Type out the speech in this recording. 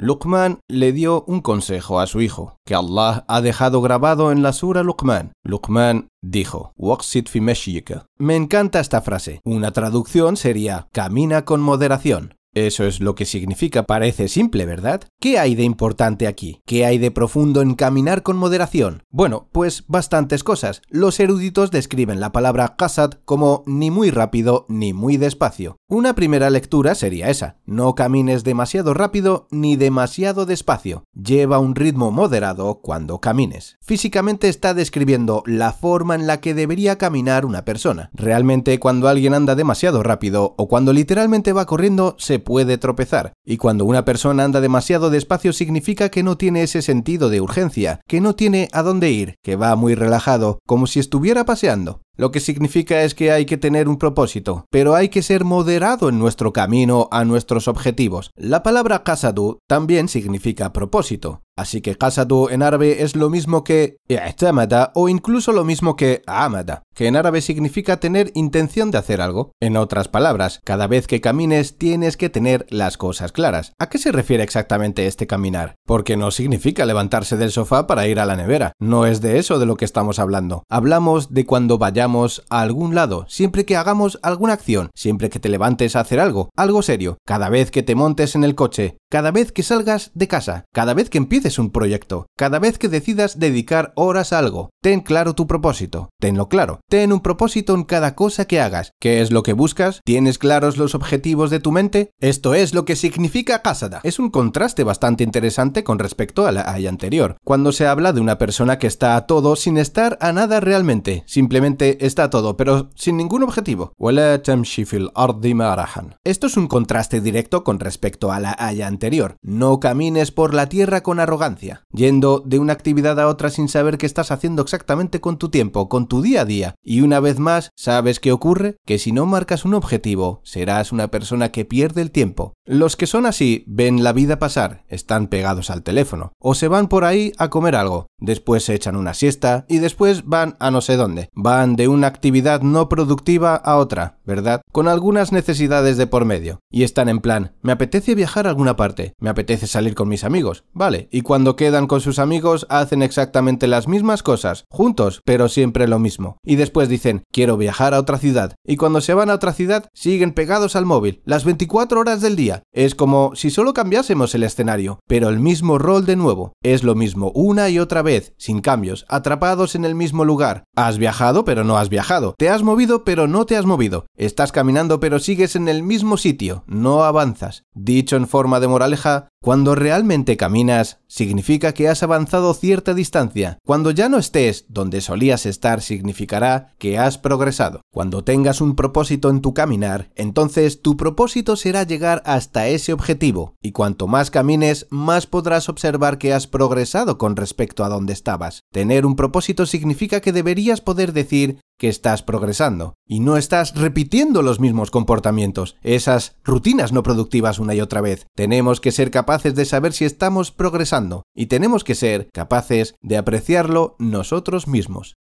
Luqman le dio un consejo a su hijo, que Allah ha dejado grabado en la sura Luqman. Luqman dijo, Me encanta esta frase. Una traducción sería, camina con moderación. Eso es lo que significa, parece simple, ¿verdad? ¿Qué hay de importante aquí? ¿Qué hay de profundo en caminar con moderación? Bueno, pues bastantes cosas. Los eruditos describen la palabra kasat como ni muy rápido ni muy despacio. Una primera lectura sería esa. No camines demasiado rápido ni demasiado despacio. Lleva un ritmo moderado cuando camines. Físicamente está describiendo la forma en la que debería caminar una persona. Realmente cuando alguien anda demasiado rápido o cuando literalmente va corriendo se puede tropezar. Y cuando una persona anda demasiado de despacio significa que no tiene ese sentido de urgencia, que no tiene a dónde ir, que va muy relajado, como si estuviera paseando. Lo que significa es que hay que tener un propósito, pero hay que ser moderado en nuestro camino a nuestros objetivos. La palabra kasadu también significa propósito. Así que qasadu en árabe es lo mismo que i'tamada o incluso lo mismo que amada, que en árabe significa tener intención de hacer algo. En otras palabras, cada vez que camines tienes que tener las cosas claras. ¿A qué se refiere exactamente este caminar? Porque no significa levantarse del sofá para ir a la nevera. No es de eso de lo que estamos hablando. Hablamos de cuando vayamos a algún lado, siempre que hagamos alguna acción, siempre que te levantes a hacer algo, algo serio, cada vez que te montes en el coche, cada vez que salgas de casa, cada vez que empieces es un proyecto, cada vez que decidas dedicar horas a algo, ten claro tu propósito, tenlo claro, ten un propósito en cada cosa que hagas, qué es lo que buscas, tienes claros los objetivos de tu mente, esto es lo que significa casada. Es un contraste bastante interesante con respecto a la haya anterior, cuando se habla de una persona que está a todo sin estar a nada realmente, simplemente está a todo, pero sin ningún objetivo. Esto es un contraste directo con respecto a la haya anterior. No camines por la tierra con arrogancia yendo de una actividad a otra sin saber qué estás haciendo exactamente con tu tiempo, con tu día a día. Y una vez más, ¿sabes qué ocurre? Que si no marcas un objetivo, serás una persona que pierde el tiempo. Los que son así ven la vida pasar, están pegados al teléfono, o se van por ahí a comer algo, después se echan una siesta y después van a no sé dónde. Van de una actividad no productiva a otra. ¿verdad? Con algunas necesidades de por medio. Y están en plan, me apetece viajar a alguna parte, me apetece salir con mis amigos, vale. Y cuando quedan con sus amigos hacen exactamente las mismas cosas, juntos, pero siempre lo mismo. Y después dicen, quiero viajar a otra ciudad. Y cuando se van a otra ciudad, siguen pegados al móvil, las 24 horas del día. Es como si solo cambiásemos el escenario, pero el mismo rol de nuevo. Es lo mismo una y otra vez, sin cambios, atrapados en el mismo lugar. Has viajado pero no has viajado, te has movido pero no te has movido. Estás caminando pero sigues en el mismo sitio, no avanzas. Dicho en forma de moraleja, cuando realmente caminas, significa que has avanzado cierta distancia. Cuando ya no estés donde solías estar, significará que has progresado. Cuando tengas un propósito en tu caminar, entonces tu propósito será llegar hasta ese objetivo. Y cuanto más camines, más podrás observar que has progresado con respecto a donde estabas. Tener un propósito significa que deberías poder decir que estás progresando y no estás repitiendo los mismos comportamientos, esas rutinas no productivas una y otra vez. Tenemos que ser capaces de saber si estamos progresando y tenemos que ser capaces de apreciarlo nosotros mismos.